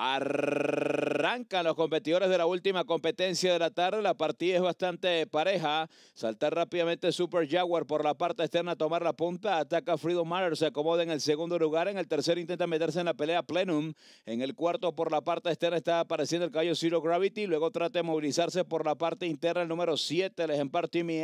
Arrancan los competidores de la última competencia de la tarde. La partida es bastante pareja. Saltar rápidamente Super Jaguar por la parte externa, tomar la punta. Ataca Freedom Matter, se acomoda en el segundo lugar. En el tercero intenta meterse en la pelea Plenum. En el cuarto por la parte externa está apareciendo el caballo Zero Gravity. Luego trata de movilizarse por la parte interna el número 7, el ejemplar Timmy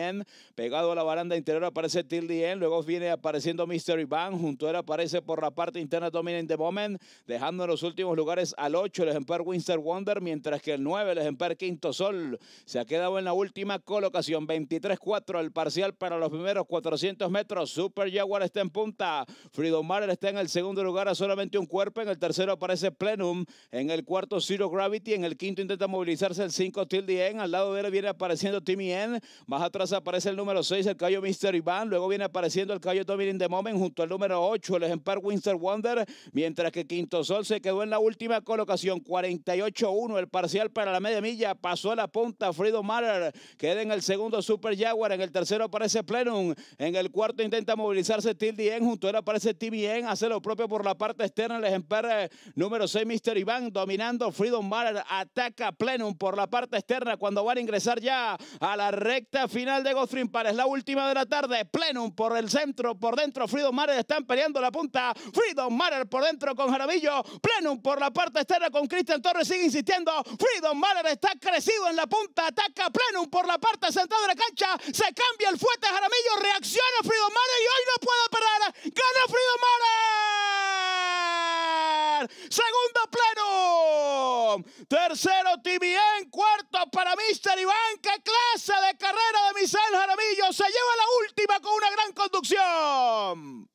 Pegado a la baranda interior aparece Tilly N. Luego viene apareciendo Mystery Ivan. Junto a él aparece por la parte interna Dominant the Moment, dejando en los últimos lugares a al 8 el ejemplar Winter Wonder, mientras que el 9 el ejemplar Quinto Sol se ha quedado en la última colocación. 23-4 el parcial para los primeros 400 metros. Super Jaguar está en punta. Freedom Mare está en el segundo lugar a solamente un cuerpo. En el tercero aparece Plenum. En el cuarto Zero Gravity. En el quinto intenta movilizarse el 5 Tilde en Al lado de él viene apareciendo Timmy N. Más atrás aparece el número 6, el caballo Mr. Iván. Luego viene apareciendo el caballo Dominic de Moment junto al número 8, el ejemplar Winter Wonder. Mientras que Quinto Sol se quedó en la última colocación ocasión, 48-1 el parcial para la media milla, pasó a la punta Frido Marer, queda en el segundo Super Jaguar, en el tercero aparece Plenum, en el cuarto intenta movilizarse En, junto a él aparece En, hace lo propio por la parte externa el ejemplar número 6 Mr. Iván, dominando Freedom Marer, ataca Plenum por la parte externa cuando van a ingresar ya a la recta final de para es la última de la tarde, Plenum por el centro, por dentro Freedom Marer están peleando la punta, Freedom Marer por dentro con jarabillo Plenum por la parte Testera con Cristian Torres sigue insistiendo. Freedom Mahler está crecido en la punta. Ataca Plenum por la parte central de la cancha. Se cambia el fuerte Jaramillo. Reacciona Freedom Mahler y hoy no puede perder, ¡Gana Freedom Mahler! Segundo Plenum. Tercero Tibien. Cuarto para Mister Iván. ¡Qué clase de carrera de Misael Jaramillo! Se lleva la última con una gran conducción.